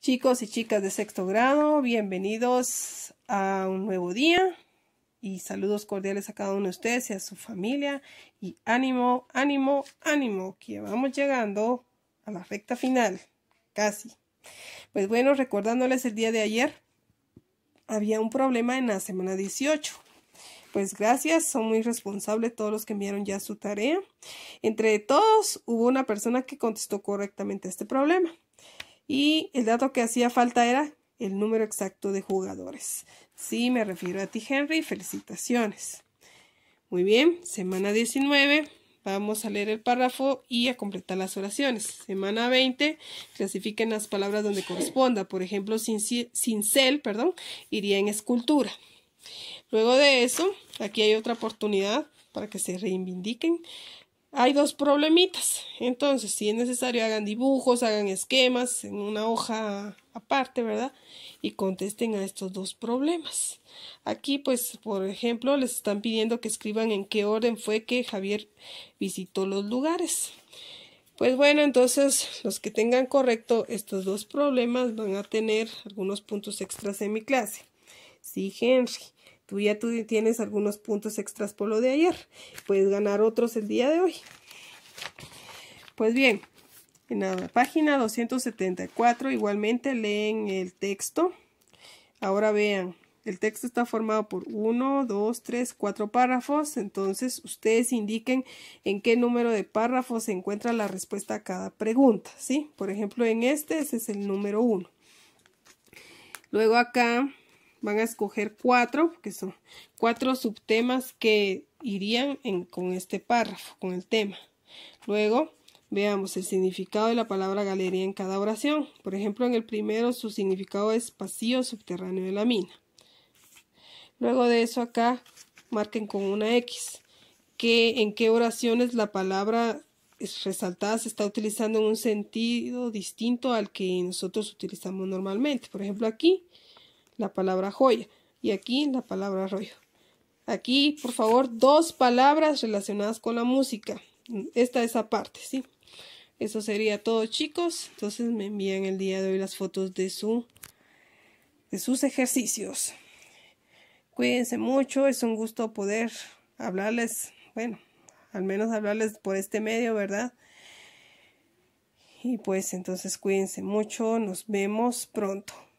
Chicos y chicas de sexto grado, bienvenidos a un nuevo día y saludos cordiales a cada uno de ustedes y a su familia y ánimo, ánimo, ánimo, que vamos llegando a la recta final, casi. Pues bueno, recordándoles el día de ayer, había un problema en la semana 18. Pues gracias, son muy responsables todos los que enviaron ya su tarea. Entre todos hubo una persona que contestó correctamente este problema. Y el dato que hacía falta era el número exacto de jugadores. Sí, me refiero a ti, Henry. Felicitaciones. Muy bien, semana 19. Vamos a leer el párrafo y a completar las oraciones. Semana 20. Clasifiquen las palabras donde corresponda. Por ejemplo, cincel, perdón, iría en escultura. Luego de eso, aquí hay otra oportunidad para que se reivindiquen hay dos problemitas. Entonces, si es necesario, hagan dibujos, hagan esquemas en una hoja aparte, ¿verdad? Y contesten a estos dos problemas. Aquí, pues, por ejemplo, les están pidiendo que escriban en qué orden fue que Javier visitó los lugares. Pues bueno, entonces los que tengan correcto estos dos problemas van a tener algunos puntos extras en mi clase. Sí, Henry tú ya tú tienes algunos puntos extras por lo de ayer, puedes ganar otros el día de hoy. Pues bien, en la página 274 igualmente leen el texto. Ahora vean, el texto está formado por 1, 2, 3, 4 párrafos, entonces ustedes indiquen en qué número de párrafos se encuentra la respuesta a cada pregunta, ¿sí? Por ejemplo, en este, ese es el número 1. Luego acá van a escoger cuatro, que son cuatro subtemas que irían con este párrafo, con el tema. Luego, veamos el significado de la palabra galería en cada oración. Por ejemplo, en el primero su significado es pasillo subterráneo de la mina. Luego de eso acá marquen con una X. Que, en qué oraciones la palabra resaltada se está utilizando en un sentido distinto al que nosotros utilizamos normalmente. Por ejemplo, aquí la palabra joya y aquí la palabra rollo. Aquí, por favor, dos palabras relacionadas con la música. Esta es parte ¿sí? Eso sería todo, chicos. Entonces me envían el día de hoy las fotos de, su, de sus ejercicios. Cuídense mucho, es un gusto poder hablarles, bueno, al menos hablarles por este medio, ¿verdad? Y pues entonces cuídense mucho, nos vemos pronto.